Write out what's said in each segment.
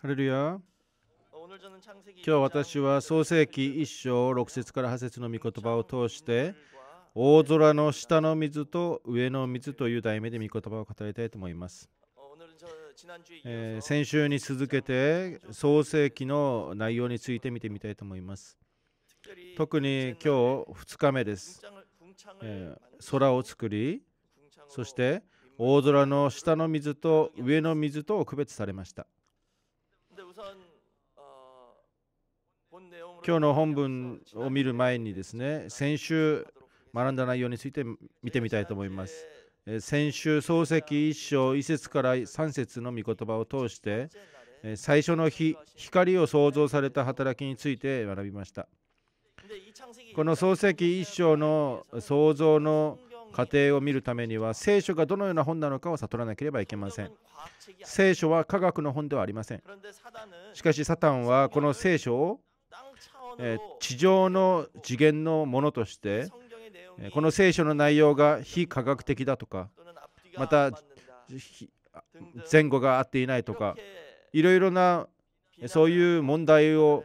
ハレルヤ今日私は創世紀1章6節から8節の御言葉を通して大空の下の水と上の水という題名で御言葉を語りたいと思います、えー、先週に続けて創世紀の内容について見てみたいと思います特に今日2日目です、えー、空を作りそして大空の下の水と上の水と区別されました今日の本文を見る前にですね先週学んだ内容について見てみたいと思います。先週漱石一章一節から3節の御言葉を通して最初の日光を創造された働きについて学びましたこの漱石一章の創造の過程を見るためには聖書がどのような本なのかを悟らなければいけません聖書は科学の本ではありませんしかしサタンはこの聖書をえ地上の次元のものとしてこの聖書の内容が非科学的だとかまた前後が合っていないとかいろいろなそういう問題を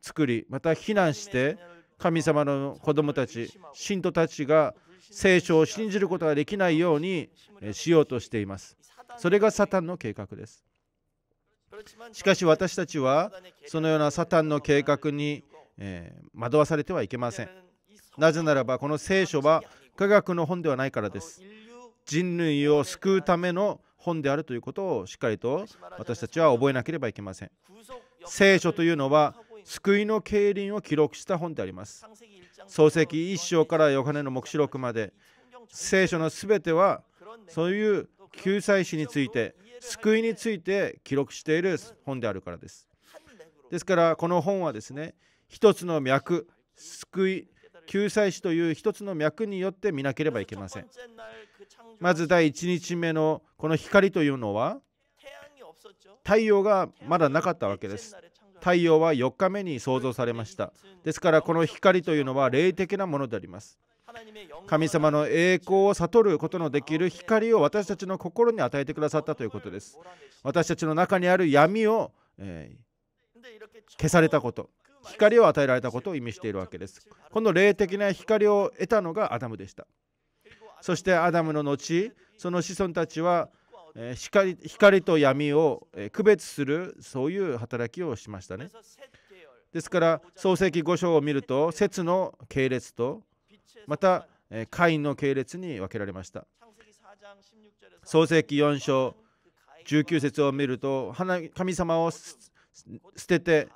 作りまた非難して神様の子供たち信徒たちが聖書を信じることができないようにしようとしていますそれがサタンの計画ですしかし私たちはそのようなサタンの計画にえー、惑わされてはいけませんなぜならばこの聖書は科学の本ではないからです人類を救うための本であるということをしっかりと私たちは覚えなければいけません聖書というのは救いの経輪を記録した本であります創世記1章からヨハネの黙示録まで聖書のすべてはそういう救済史について救いについて記録している本であるからですですからこの本はですね一つの脈救い救済主という一つの脈によって見なければいけませんまず第1日目のこの光というのは太陽がまだなかったわけです太陽は4日目に創造されましたですからこの光というのは霊的なものであります神様の栄光を悟ることのできる光を私たちの心に与えてくださったということです私たちの中にある闇を、えー、消されたこと光を与えられたことを意味しているわけです。この霊的な光を得たのがアダムでした。そしてアダムの後、その子孫たちは光光と闇を区別するそういう働きをしましたね。ですから創世記5章を見ると節の系列とまたカインの系列に分けられました。創世記4章19節を見ると神様を捨てて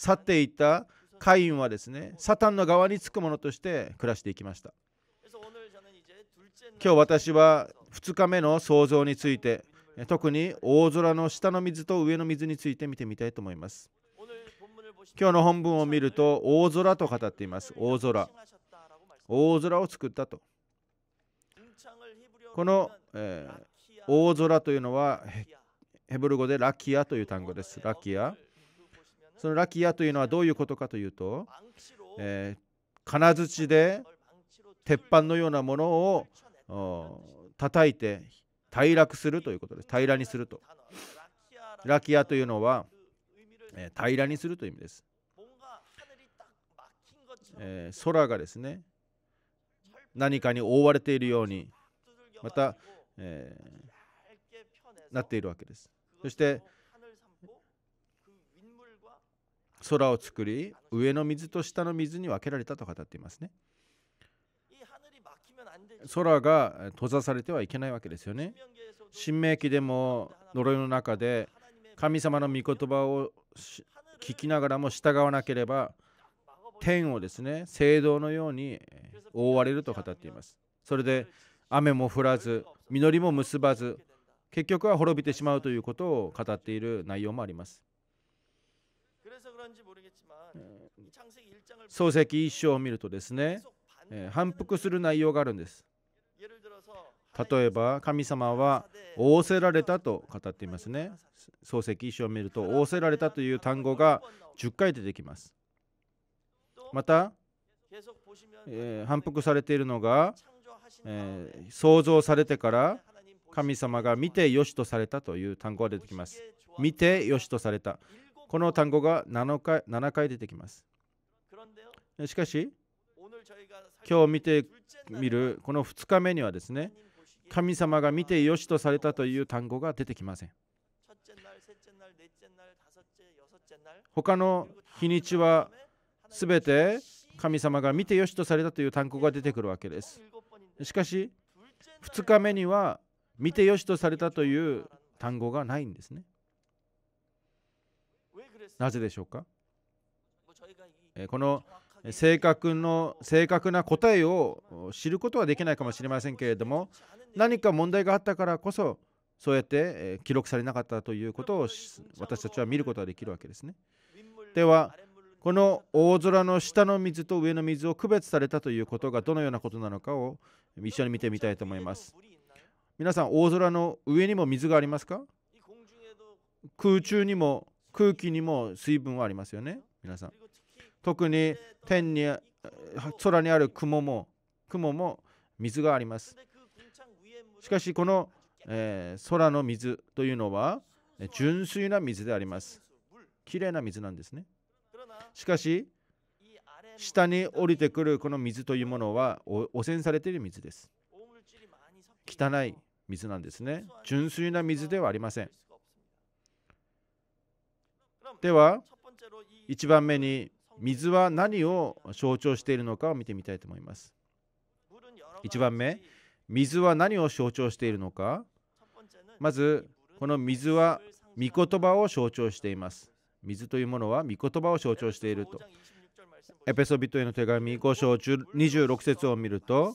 去っていったカインはですねサタンの側につくものとして暮らしていきました今日私は2日目の創造について特に大空の下の水と上の水について見てみたいと思います今日の本文を見ると大空と語っています大空大空を作ったとこの、えー、大空というのはヘブル語でラキアという単語ですラキアそのラキアというのはどういうことかというと、えー、金槌で鉄板のようなものを叩いて平らくするということです平らにするとラキアというのは、えー、平らにするという意味です、えー、空がですね何かに覆われているようにまた、えー、なっているわけですそして空を作り上の水と下の水に分けられたと語っていますね空が閉ざされてはいけないわけですよね新明記でも呪いの中で神様の御言葉を聞きながらも従わなければ天をですね聖堂のように覆われると語っていますそれで雨も降らず実りも結ばず結局は滅びてしまうということを語っている内容もあります漱石一章を見るとですね、えー、反復する内容があるんです例えば神様は仰せられたと語っていますね漱石一章を見ると仰せられたという単語が10回出てきますまた、えー、反復されているのが、えー、創造されてから神様が見てよしとされたという単語が出てきます見てよしとされたこの単語が7回 ,7 回出てきますしかし今日見てみるこの2日目にはですね神様が見てよしとされたという単語が出てきません他の日にちは全て神様が見てよしとされたという単語が出てくるわけですしかし2日目には見てよしとされたという単語がないんですねなぜでしょうかこの正確の正確な答えを知ることはできないかもしれませんけれども何か問題があったからこそそうやって記録されなかったということを私たちは見ることができるわけですね。ではこの大空の下の水と上の水を区別されたということがどのようなことなのかを一緒に見てみたいと思います。皆さん大空の上にも水がありますか空中にも空気にも水分はありますよね皆さん特に天に空にある雲も雲も水がありますしかしこの、えー、空の水というのは純粋な水でありますきれいな水なんですねしかし下に降りてくるこの水というものは汚染されている水です汚い水なんですね純粋な水ではありませんでは一番目に水は何を象徴しているのかを見てみたいと思います。1番目、水は何を象徴しているのか。まず、この水は御言葉を象徴しています。水というものは御言葉を象徴していると。エペソビトへの手紙5章26節を見ると、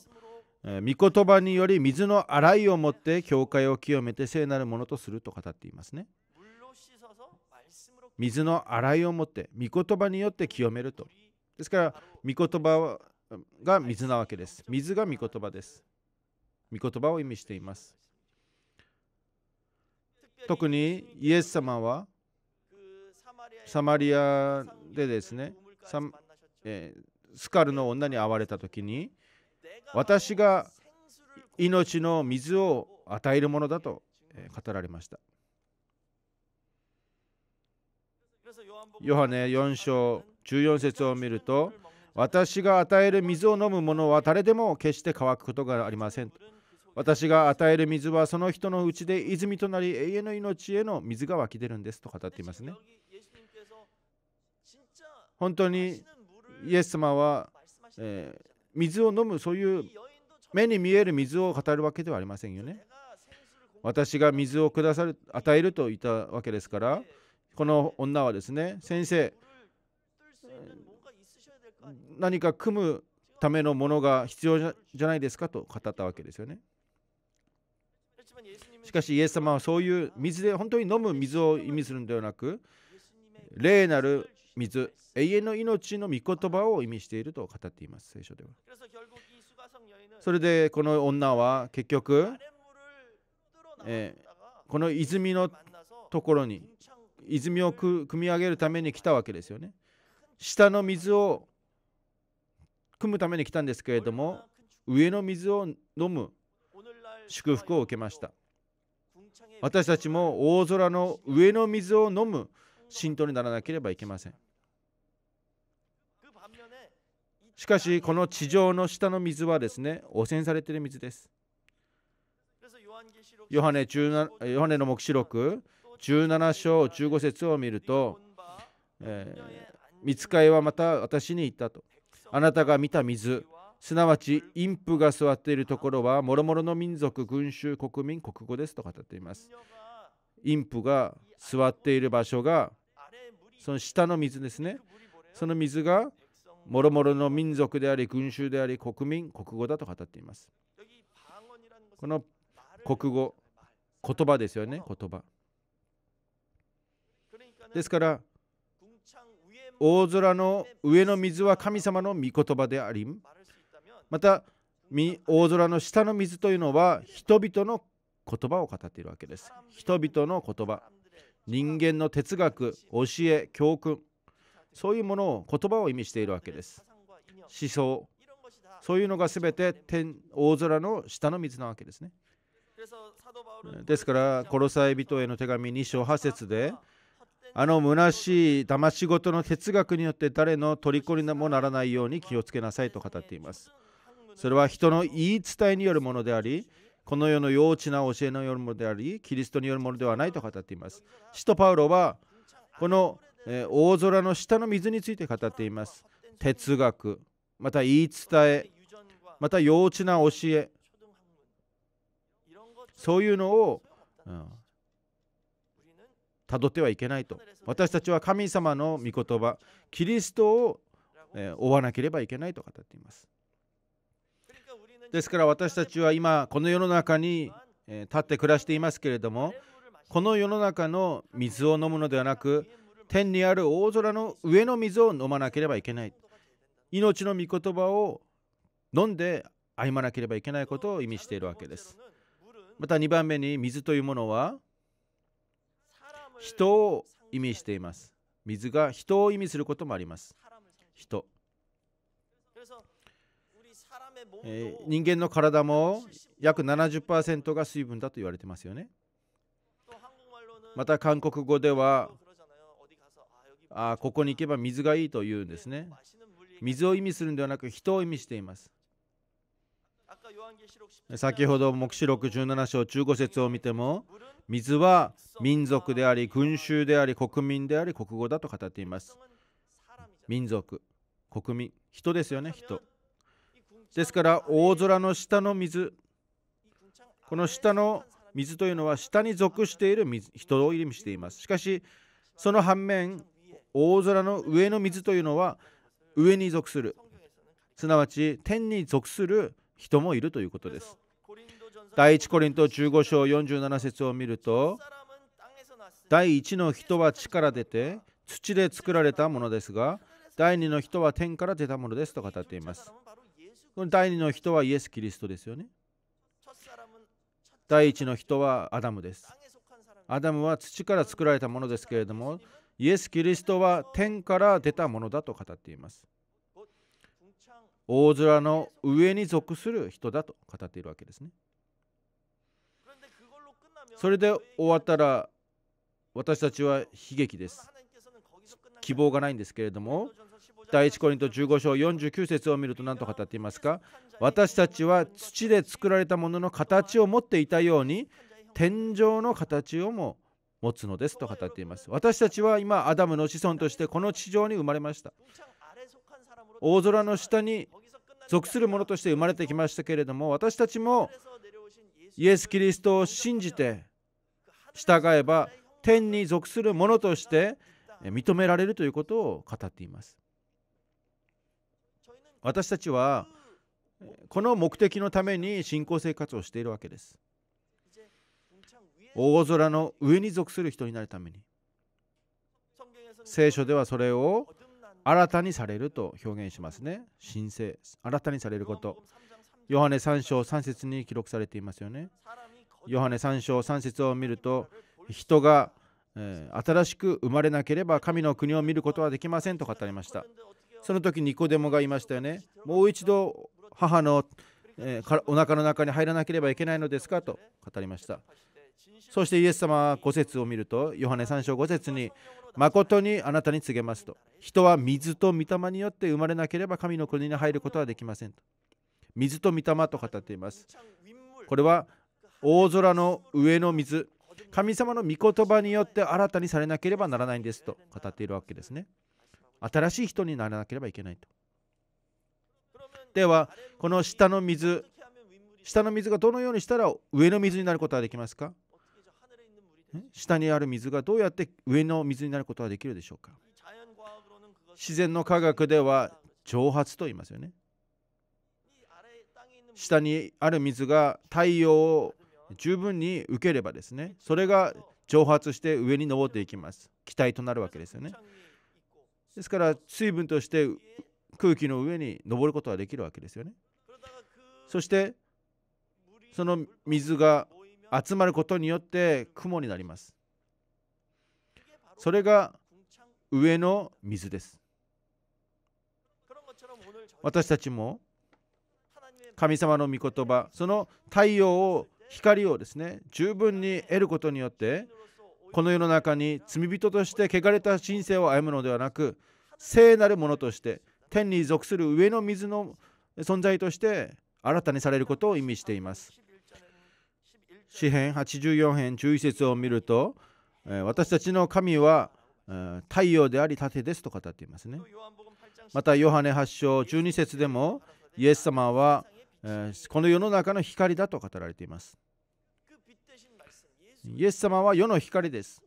御言葉により水の洗いをもって教会を清めて聖なるものとすると語っていますね。水の洗いを持って御言葉によって清めるとですから御言葉が水なわけです水が御言葉です御言葉を意味しています特にイエス様はサマリアでですねえー、スカルの女に会われた時に私が命の水を与えるものだと語られましたヨハネ4章14節を見ると私が与える水を飲む者は誰でも決して乾くことがありません私が与える水はその人のうちで泉となり永遠の命への水が湧き出るんですと語っていますね本当にイエス様は、えー、水を飲むそういう目に見える水を語るわけではありませんよね私が水を下さる与えると言ったわけですからこの女はですね先生何か組むためのものが必要じゃないですかと語ったわけですよねしかしイエス様はそういう水で本当に飲む水を意味するのではなく霊なる水永遠の命の御言葉を意味していると語っています聖書ではそれでこの女は結局、えー、この泉のところに泉をく汲み上げるために来たわけですよね。下の水を汲むために来たんですけれども上の水を飲む祝福を受けました私たちも大空の上の水を飲む信徒にならなければいけませんしかしこの地上の下の水はですね汚染されている水ですヨハネヨハネの黙示録17章15節を見ると、えー、見つかいはまた私に言ったと。あなたが見た水、すなわち陰婦が座っているところは、もろもろの民族、群衆、国民、国語ですと語っています。陰婦が座っている場所が、その下の水ですね。その水が、もろもろの民族であり、群衆であり、国民、国語だと語っています。この国語、言葉ですよね、言葉。ですから大空の上の水は神様の御言葉でありまた大空の下の水というのは人々の言葉を語っているわけです人々の言葉人間の哲学教え教訓そういうものを言葉を意味しているわけです思想そういうのが全て天大空の下の水なわけですねですからコロサ人への手紙2章8節で「あの虚しい騙し事の哲学によって誰の虜にもならないように気をつけなさいと語っています。それは人の言い伝えによるものであり、この世の幼稚な教えによるものであり、キリストによるものではないと語っています。使徒パウロは、この、え大空の下の水について語っています。哲学、また言い伝え、また幼稚な教え、そういうのを、うんたどってはいけないと私たちは神様の御言葉キリストを、え追わなければいけないと語っていますですから私たちは今この世の中に、え立って暮らしていますけれどもこの世の中の水を飲むのではなく天にある大空の上の水を飲まなければいけない命の御言葉を飲んで歩まなければいけないことを意味しているわけですまた2番目に水というものは人を意味しています。水が人を意味することもあります。人。えー、人間の体も約70%が水分だと言われてますよね。また韓国語ではあここに行けば水がいいと言うんですね。水を意味するんではなく人を意味しています。先ほど黙示録17章15節を見ても水は民族であり群衆であり国民であり国語だと語っています民族国民人ですよね人ですから大空の下の水この下の水というのは下に属している水人を意味していますしかしその反面大空の上の水というのは上に属するすなわち天に属する人もいるということです第1コリント15章47節を見ると第1の人は地から出て土で作られたものですが第2の人は天から出たものですと語っていますこの第2の人はイエス・キリストですよね第1の人はアダムですアダムは土から作られたものですけれどもイエス・キリストは天から出たものだと語っています大空の上に属する人だと語っているわけですね。それで終わったら私たちは悲劇です。希望がないんですけれども第1コリント15章49節を見ると何と語っていますか私たちは土で作られたものの形を持っていたように天井の形をも持つのですと語っています私たちは今アダムの子孫としてこの地上に生まれました大空の下に属するものとして生まれてきましたけれども私たちもイエス・キリストを信じて従えば天に属するものとして認められるということを語っています私たちはこの目的のために信仰生活をしているわけです大空の上に属する人になるために聖書ではそれを新たにされると表現しますね。新生、新たにされること。ヨハネ3章3節に記録されていますよね。ヨハネ3章3節を見ると、人が、えー、新しく生まれなければ神の国を見ることはできませんと語りました。その時ニコデモがいましたよね。もう一度母の、えー、お腹の中に入らなければいけないのですかと語りました。そしてイエス様は5節を見ると、ヨハネ3章5節に、誠にあなたに告げますと、人は水と御霊によって生まれなければ神の国に入ることはできませんと。水と御霊と語っています。これは大空の上の水、神様の御言葉によって新たにされなければならないんですと語っているわけですね。新しい人にならなければいけないと。では、この下の水、下の水がどのようにしたら上の水になることはできますか下にある水がどうやって上の水になることはできるでしょうか自然の科学では蒸発と言いますよね下にある水が太陽を十分に受ければですねそれが蒸発して上に登っていきます気体となるわけですよねですから水分として空気の上に登ることができるわけですよねそしてその水が集まることによって雲になりますそれが上の水です私たちも神様の御言葉その太陽を光をですね十分に得ることによってこの世の中に罪人として汚れた人生を歩むのではなく聖なるものとして天に属する上の水の存在として新たにされることを意味しています詩編84編11節を見ると、え私たちの神は、え太陽であり盾ですと語っていますねまたヨハネ8章12節でもイエス様は、えこの世の中の光だと語られていますイエス様は世の光です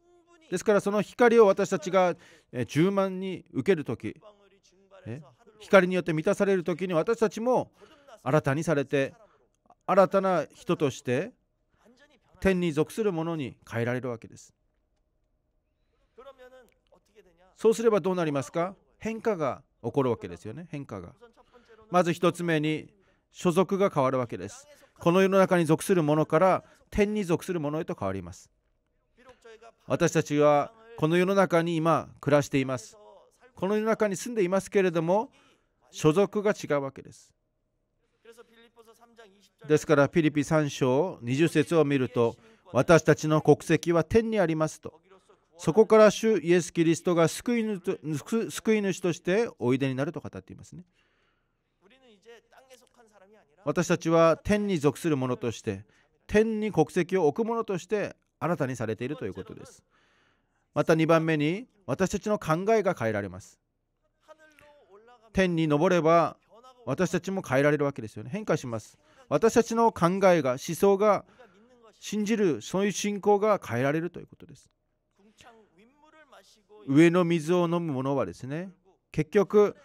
ですからその光を私たちが10万に受ける時光によって満たされる時に私たちも新たにされて新たな人として天に属するものに変えられるわけです。そうすればどうなりますか変化が起こるわけですよね。変化が。まず1つ目に所属が変わるわけです。この世の中に属するものから天に属するものへと変わります。私たちはこの世の中に今暮らしています。この世の中に住んでいますけれども所属が違うわけです。ですからピリピ3章20節を見ると私たちの国籍は天にありますとそこから主イエス・キリストが救い主としておいでになると語っていますね私たちは天に属する者として天に国籍を置く者として新たにされているということですまた2番目に私たちの考えが変えられます天に登れば私たちも変えられるわけですよね変化します私たちの考えが思想が信じるそういう信仰が変えられるということです上の水を飲むものはですね結局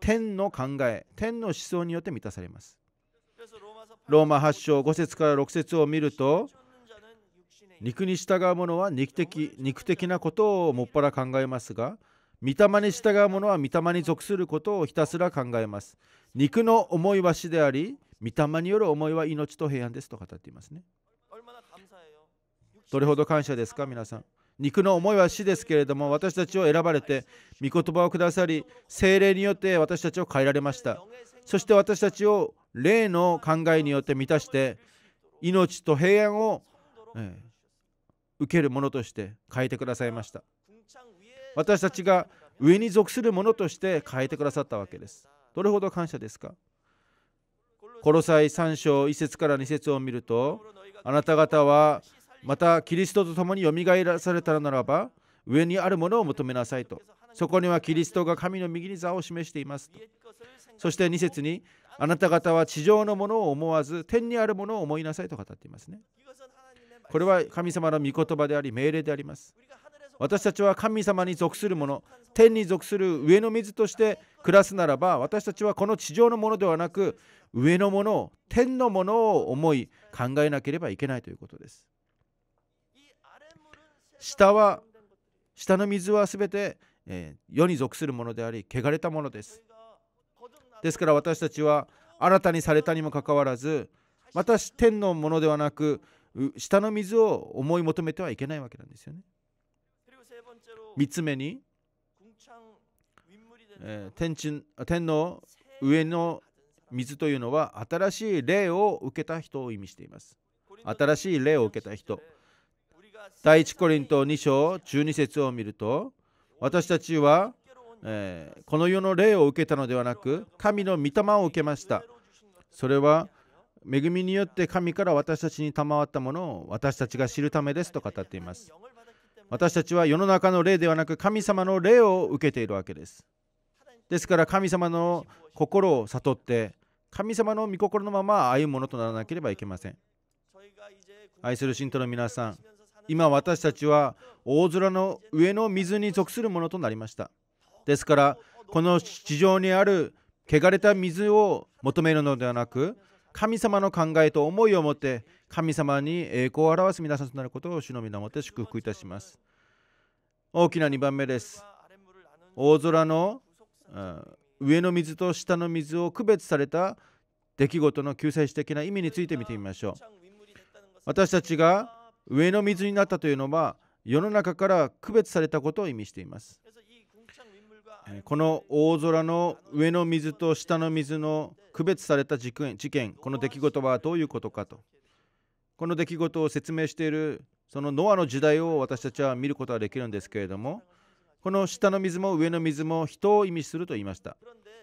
天の考え天の思想によって満たされますローマ8章5節から6節を見ると肉に従う者は肉的肉的なことをもっぱら考えますが御霊に従う者は御霊に属することをひたすら考えます肉の思いはしであり御霊による思いは命と平安ですと語っていますね。どれほど感謝ですか、皆さん。肉の思いは死ですけれども、私たちを選ばれて、御言葉をくださり、精霊によって私たちを変えられました。そして私たちを霊の考えによって満たして、命と平安を、え受けるものとして変えてくださいました。私たちが上に属するものとして変えてくださったわけです。どれほど感謝ですかコロサイ3章1節から2節を見るとあなた方はまたキリストと共によみがえらされたならば上にあるものを求めなさいとそこにはキリストが神の右に座を示していますとそして2節にあなた方は地上のものを思わず天にあるものを思いなさいと語っていますねこれは神様の御言葉であり命令であります私たちは神様に属するもの天に属する上の水として暮らすならば私たちはこの地上のものではなく上のものを天のものを思い考えなければいけないということです下は下の水は全て、えー、世に属するものであり汚れたものですですから私たちは新たにされたにもかかわらずまた天のものではなく下の水を思い求めてはいけないわけなんですよね3つ目に、えー、天地天の上の水というのは新しい霊を受けた人を意味しています新しい霊を受けた人第一コリント2章12節を見ると私たちは、えー、この世の霊を受けたのではなく神の御霊を受けましたそれは恵みによって神から私たちに賜ったものを私たちが知るためですと語っています私たちは世の中の霊ではなく神様の霊を受けているわけですですから神様の心を悟って神様の御心のまま歩むものとならなければいけません愛する信徒の皆さん今私たちは大空の上の水に属するものとなりましたですからこの地上にある汚れた水を求めるのではなく神様の考えと思いを持って神様に栄光を表す皆さんとなることを主の皆をもって祝福いたします大きな2番目です大空のうん、上の水と下の水を区別された出来事の救済史的な意味について見てみましょう私たちが上の水になったというのは世の中から区別されたことを意味していますこの大空の上の水と下の水の区別された事件この出来事はどういうことかとこの出来事を説明しているそのノアの時代を私たちは見ることができるんですけれどもこの下の水も上の水も人を意味すると言いました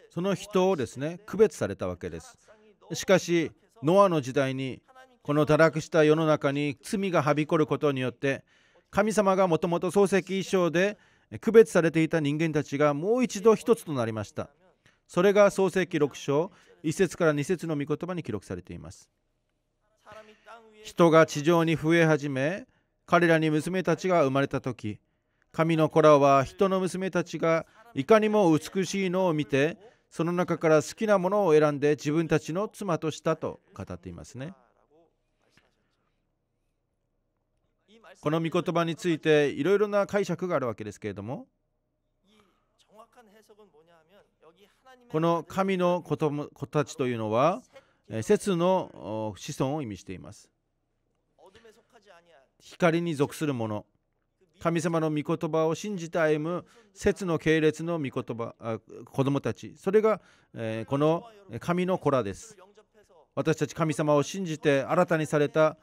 その人をですね区別されたわけですしかしノアの時代にこの堕落した世の中に罪がはびこることによって神様がもともと漱石衣装で区別されていた人間たちがもう一度一つとなりましたそれが創世記6章1節から2節の御言葉に記録されています人が地上に増え始め彼らに娘たちが生まれた時神の子らは人の娘たちがいかにも美しいのを見てその中から好きなものを選んで自分たちの妻としたと語っていますねこの御言葉についていろいろな解釈があるわけですけれどもこの神の子たちというのは説の子孫を意味しています光に属するもの神様の御言葉を信じた歩む説の系列の御言葉子供たちそれが、えー、この神の子らです私たち神様を信じて新たにされた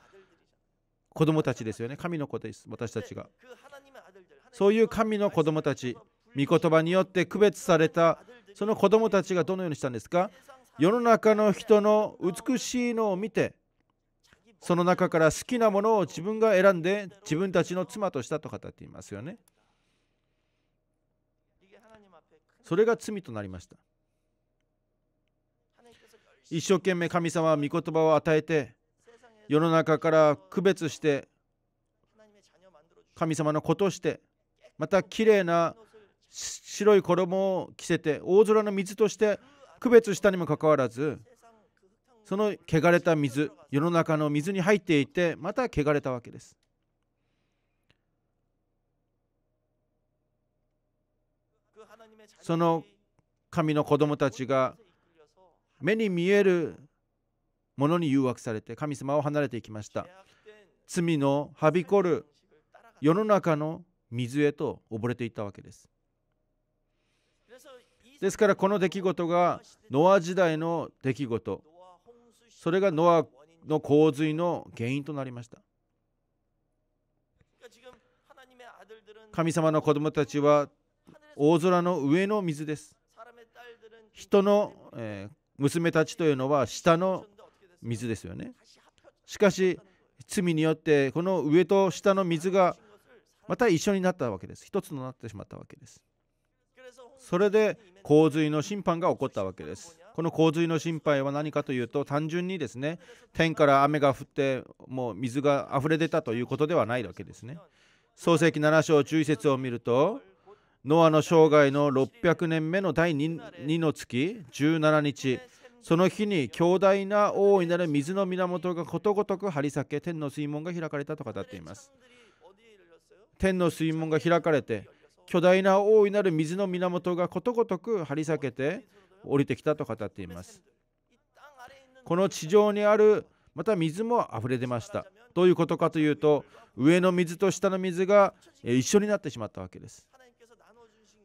子供たちですよね神の子です私たちがそういう神の子供たち御言葉によって区別されたその子供たちがどのようにしたんですか世の中の人の美しいのを見てその中から好きなものを自分が選んで自分たちの妻としたと語っていますよね。それが罪となりました。一生懸命神様は御言葉を与えて世の中から区別して神様の子としてまたきれいな白い衣を着せて大空の水として区別したにもかかわらずその汚れた水世の中の水に入っていてまた汚れたわけですその神の子供たちが目に見えるものに誘惑されて神様を離れていきました罪のはびこる世の中の水へと溺れていったわけですですからこの出来事がノア時代の出来事それがノアの洪水の原因となりました。神様の子供たちは大空の上の水です。人の、え娘たちというのは下の水ですよね。しかし罪によってこの上と下の水がまた一緒になったわけです。一つとなってしまったわけです。それで洪水の審判が起こったわけです。この洪水の心配は何かというと単純にですね天から雨が降ってもう水が溢れ出たということではないわけですね。創世記7章注意説を見るとノアの生涯の600年目の第 2, 2の月17日その日に強大な大いなる水の源がことごとく張り裂け天の水門が開かれたと語っています天の水門が開かれて巨大な大いなる水の源がことごとく張り裂けて降りてきたと語っていますこの地上にあるまた水も溢れ出ましたどういうことかというと上の水と下の水が一緒になってしまったわけです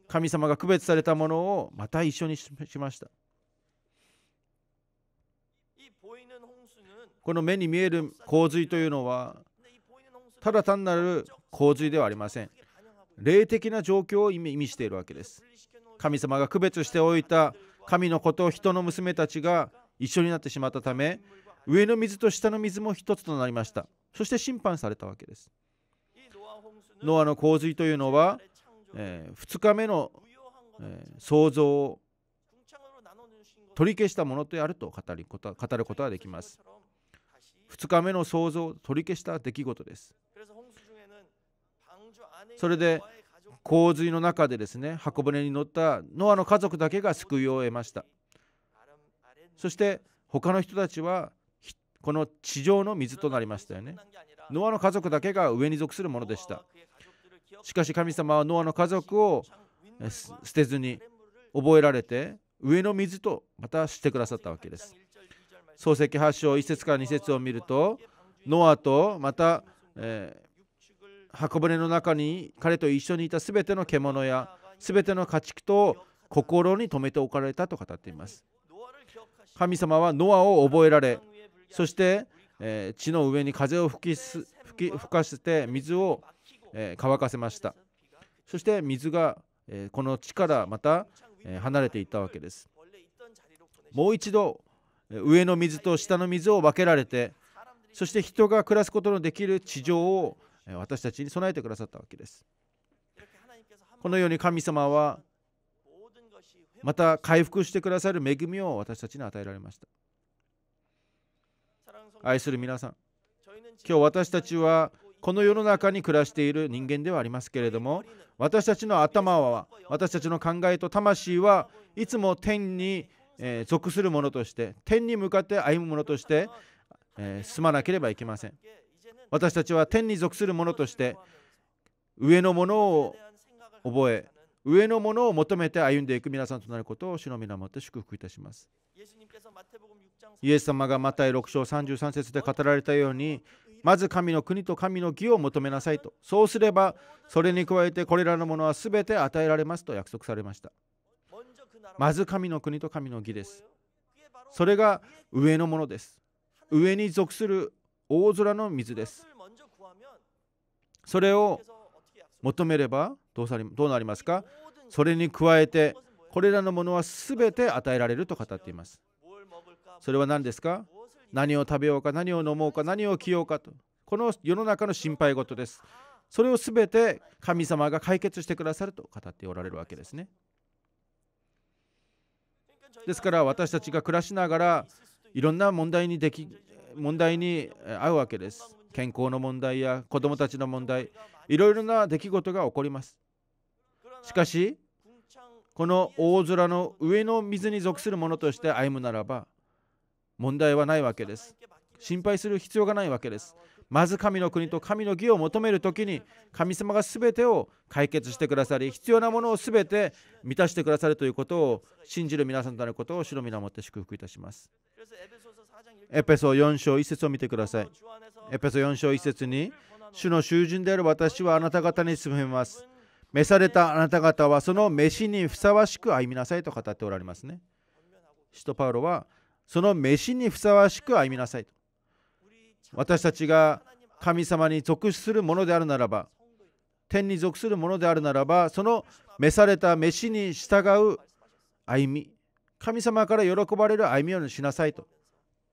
神様が区別されたものをまた一緒にしましたこの目に見える洪水というのはただ単なる洪水ではありません霊的な状況を意味しているわけです神様が区別しておいた神の子と人の娘たちが一緒になってしまったため上の水と下の水も一つとなりましたそして審判されたわけですノアの洪水というのは、えー、2日目の、えー、創造を取り消したものであると語りこと語ることはできます2日目の創造を取り消した出来事ですそれで洪水の中でですね箱舟に乗ったノアの家族だけが救いを得ましたそして他の人たちはこの地上の水となりましたよねノアの家族だけが上に属するものでしたしかし神様はノアの家族を捨てずに覚えられて上の水とまたしてくださったわけです創世記8章1節から2節を見るとノアとまた、えー箱舟の中に彼と一緒にいた全ての獣やすべての家畜と心に留めておかれたと語っています神様はノアを覚えられそして、えー、地の上に風を吹きす吹き吹かせて水を、えー、乾かせましたそして水が、えー、この地からまた、え離れていったわけですもう一度上の水と下の水を分けられてそして人が暮らすことのできる地上を私たちに備えてくださったわけですこのように神様はまた回復してくださる恵みを私たちに与えられました愛する皆さん今日私たちはこの世の中に暮らしている人間ではありますけれども私たちの頭は私たちの考えと魂はいつも天に属するものとして天に向かって歩むものとして進まなければいけません私たちは天に属するものとして上のものを覚え上のものを求めて歩んでいく皆さんとなることを主の皆もって祝福いたします。イエス様がマタイ6章33節で語られたようにまず神の国と神の義を求めなさいとそうすればそれに加えてこれらのものは全て与えられますと約束されましたまず神の国と神の義ですそれが上のものです上に属する大空の水ですそれを求めればどうさどうなりますかそれに加えてこれらのものは全て与えられると語っていますそれは何ですか何を食べようか何を飲もうか何を着ようかとこの世の中の心配事ですそれを全て神様が解決してくださると語っておられるわけですねですから私たちが暮らしながらいろんな問題にでき問題に合うわけです。健康の問題や子どもたちの問題、いろいろな出来事が起こります。しかし、この大空の上の水に属するものとして歩むならば、問題はないわけです。心配する必要がないわけです。まず神の国と神の義を求める時に神様が全てを解決してくださり必要なものを全て満たしてくださるということを信じる皆さんとなることを白皆をもって祝福いたしますエペソ4章1節を見てください。エペソ4章1節に、主の囚人である私はあなた方に住めます。召されたあなた方はその飯にふさわしく歩みなさいと語っておられますね。使徒パウロは、その飯にふさわしく歩みなさいと。私たちが神様に属するものであるならば、天に属するものであるならば、その召された飯に従う歩み、神様から喜ばれる歩みをしなさいと。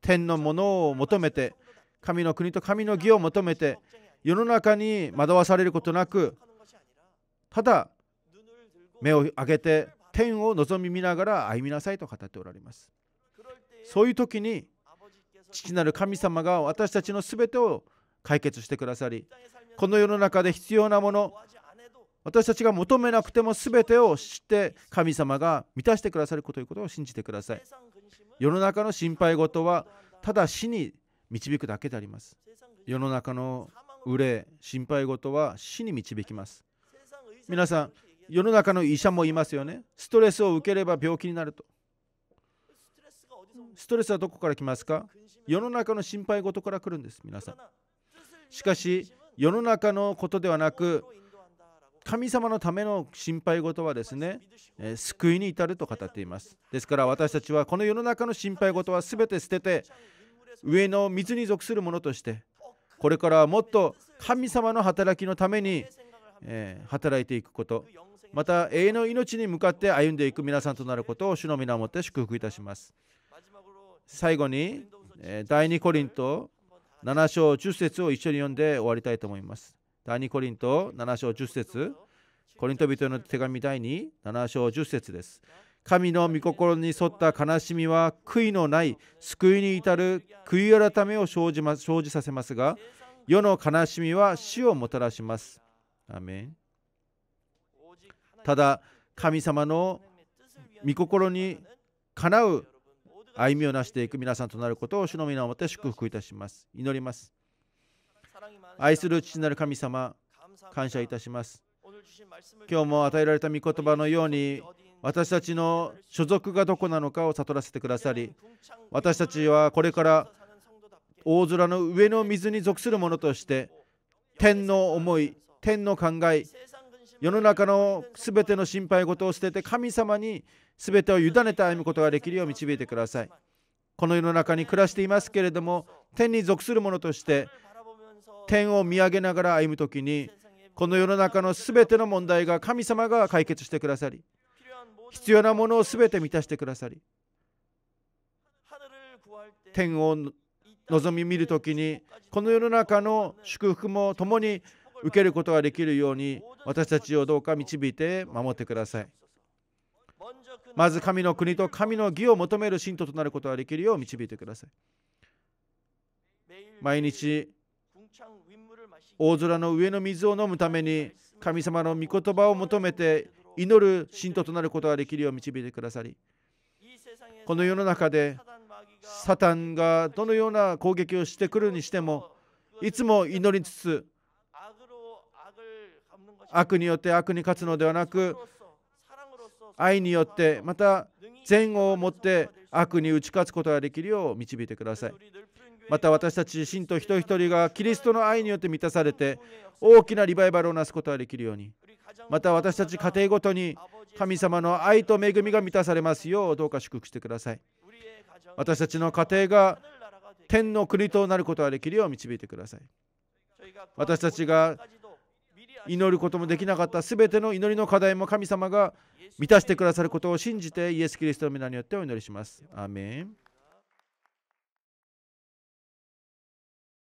天のものを求めて神の国と神の義を求めて世の中に惑わされることなくただ目を上げて天を望み見ながら歩みなさいと語っておられますそういう時に父なる神様が私たちの全てを解決してくださりこの世の中で必要なもの私たちが求めなくても全てを知って神様が満たしてくださることということを信じてください世の中の心配事はただ死に導くだけであります世の中の憂い心配事は死に導きます皆さん世の中の医者もいますよねストレスを受ければ病気になるとストレスはどこから来ますか世の中の心配事から来るんです皆さんしかし世の中のことではなく神様のための心配事はですね、えー、救いに至ると語っていますですから私たちはこの世の中の心配事は全て捨てて上の水に属するものとしてこれからはもっと神様の働きのために、えー、働いていくことまた永遠の命に向かって歩んでいく皆さんとなることを主の皆をもって祝福いたします最後に、えー、第2コリント7章10節を一緒に読んで終わりたいと思います第2コリント7章10節コリント人の手紙第2、7章10節です。神の御心に沿った悲しみは悔いのない救いに至る悔い改めを生じ,、ま、生じさせますが、世の悲しみは死をもたらします。アメンただ、神様の御心にかなう歩みをなしていく皆さんとなることを主の皆をもって祝福いたします。祈ります。愛する父なる神様、感謝いたします。今日も与えられた御言葉のように私たちの所属がどこなのかを悟らせてくださり私たちはこれから大空の上の水に属するものとして天の思い天の考え世の中の全ての心配事を捨てて神様に全てを委ねて歩むことができるよう導いてくださいこの世の中に暮らしていますけれども天に属するものとして天を見上げながら歩む時にこの世の中の全ての問題が神様が解決してくださり必要なものを全て満たしてくださり天を望み見る時にこの世の中の祝福も共に受けることができるように私たちをどうか導いて守ってくださいまず神の国と神の義を求める信徒となることができるよう導いてください毎日大空の上の水を飲むために神様の御言葉を求めて祈る信徒となることができるよう導いてくださりこの世の中でサタンがどのような攻撃をしてくるにしてもいつも祈りつつ悪によって悪に勝つのではなく愛によってまた善を持って悪に打ち勝つことができるよう導いてくださいまた私たち信徒一人一人がキリストの愛によって満たされて大きなリバイバルをなすことができるようにまた私たち家庭ごとに神様の愛と恵みが満たされますようどうか祝福してください私たちの家庭が天の国となることができるよう導いてください私たちが祈ることもできなかった全ての祈りの課題も神様が満たしてくださることを信じてイエス・キリストの皆によってお祈りします。アメン